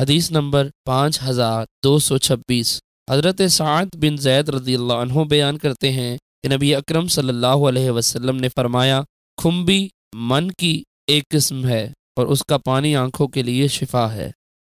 हदीस नंबर पाँच हज़ार दो सौ छब्बीस हज़रत सात बिन जैद रजी अल्लाह बयान करते हैं कि नबी अक्रम सल्हसम ने फरमाया खुम्बी मन की एक किस्म है और उसका पानी आँखों के लिए शिफा है